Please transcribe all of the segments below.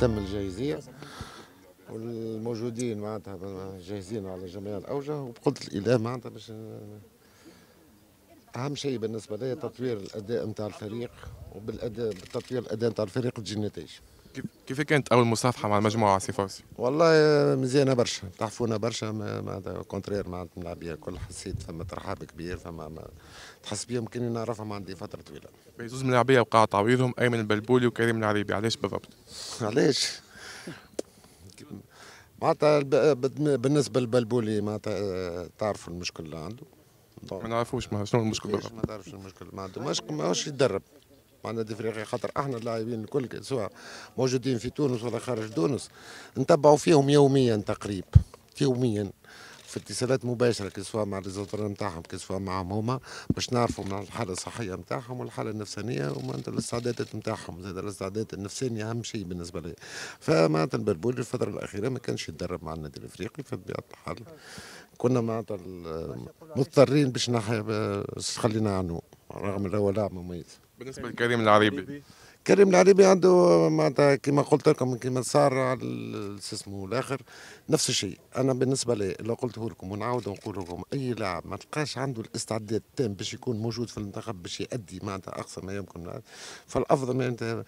تم الجاهزيه والموجودين معناتها جاهزين على جميع الاوجه وبقدره الاله معناتها باش اهم شيء بالنسبه لي تطوير الاداء نتاع الفريق وبالاداء بتطوير الاداء نتاع الفريق تجي النتائج كيف كانت اول مصافحه مع المجموعه سي فوزي؟ والله آه، مزيانه برشا تعرفونا برشا معناتها كونترير معناتها نلعب كل حسيت فما ترحاب كبير فما ما تحس بيهم كاني نعرفهم عندي فتره طويله. زوز من وقع تعويضهم ايمن البلبولي وكريم العريبي علاش بالضبط؟ علاش؟ معناتها بالنسبه للبلبولي معناتها آه، تعرفوا المشكل اللي عنده. ما نعرفوش شنو المشكل بالضبط. ما تعرفش المشكل اللي عنده ماهوش يدرب. معناها دفريقي خاطر احنا اللاعبين الكل سواء موجودين في تونس ولا خارج تونس نتبعوا فيهم يوميا تقريب يوميا في اتصالات مباشره كي سواء مع ريزولتر نتاعهم كي سواء معهم هما باش نعرفوا من الحاله الصحيه نتاعهم والحاله النفسانيه ومعناتها الاستعدادات نتاعهم زاد الاستعدادات النفسانيه اهم شيء بالنسبه لي فمعناتها البربولي الفتره الاخيره ما كانش يتدرب مع النادي الافريقي فبطبيعه الحال كنا معناتها مضطرين باش نخلينا عنه رغم انه هو لاعب مميز بالنسبه لكريم العريبي كريم العريبي عنده معناتها كما قلت لكم كما صار على اسمه الاخر نفس الشيء انا بالنسبه لي لو قلته لكم ونعاود نقول لكم اي لاعب ما تلقاش عنده الاستعداد التام باش يكون موجود في المنتخب باش يأدي معناتها اقصى ما يمكن فالافضل معناتها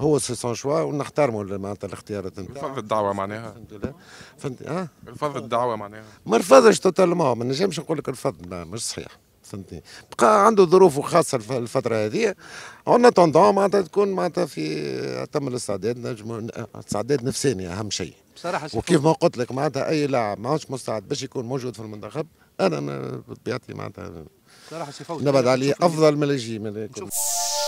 هو سي سون شوا ونحترموا معناتها الاختيارات رفض الدعوه معناها الحمد لله فهمت اه رفض الدعوه معناها ما رفضش توتالمون ما نجمش نقول لك رفض مش صحيح فهمتني بقى عنده ظروفه خاصة الفتره هذه اون اتوندون معناتها تكون معناتها في تم الاستعداد نجم استعداد نفساني يعني اهم شيء بصراحه وكيف ما قلت لك معناتها اي لاعب ماهوش مستعد باش يكون موجود في المنتخب انا بطبيعتي معناتها بصراحه نبعد عليه افضل من اللي يجي